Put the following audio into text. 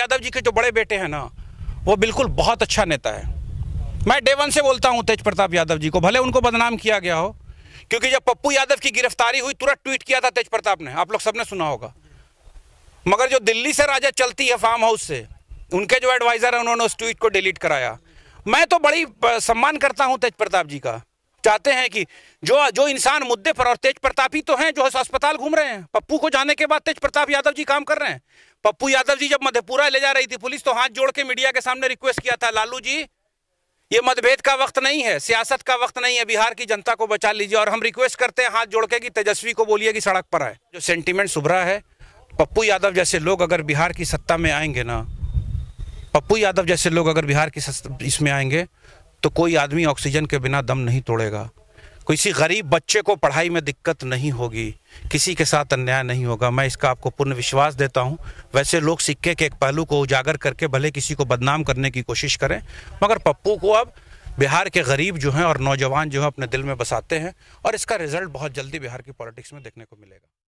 यादव जी के जो बड़े बेटे हैं ना वो बिल्कुल बहुत अच्छा नेता है मैं डे वन से बोलता हूँ तेज प्रताप यादव जी को भले उनको बदनाम किया गया हो क्योंकि जब पप्पू यादव की गिरफ्तारी हुई तुरंत ट्वीट किया था तेज प्रताप ने आप लोग सबने सुना होगा मगर जो दिल्ली से राजा चलती है फार्म हाउस से उनके जो एडवाइज़र है उन्होंने उस ट्वीट को डिलीट कराया मैं तो बड़ी सम्मान करता हूँ तेज प्रताप जी का चाहते हैं कि जो जो इंसान मुद्दे पर और तेज प्रतापी तो हैं जो अस्पताल घूम रहे हैं पप्पू को जाने के बाद तेज प्रताप यादव जी काम कर रहे हैं पप्पू यादव जी जब मधेपुरा ले जा रही थी पुलिस तो हाथ जोड़ के मीडिया के सामने रिक्वेस्ट किया था लालू जी ये मतभेद का वक्त नहीं है सियासत का वक्त नहीं है बिहार की जनता को बचा लीजिए और हम रिक्वेस्ट करते हैं हाथ जोड़ के कि तेजस्वी को बोलिए कि सड़क पर आए जो सेंटिमेंट सुभरा है पप्पू यादव जैसे लोग अगर बिहार की सत्ता में आएंगे ना पप्पू यादव जैसे लोग अगर बिहार की इसमें आएंगे तो कोई आदमी ऑक्सीजन के बिना दम नहीं तोड़ेगा किसी गरीब बच्चे को पढ़ाई में दिक्कत नहीं होगी किसी के साथ अन्याय नहीं होगा मैं इसका आपको पूर्ण विश्वास देता हूं वैसे लोग सिक्के के एक पहलू को उजागर करके भले किसी को बदनाम करने की कोशिश करें मगर पप्पू को अब बिहार के गरीब जो हैं और नौजवान जो हैं अपने दिल में बसाते हैं और इसका रिजल्ट बहुत जल्दी बिहार की पॉलिटिक्स में देखने को मिलेगा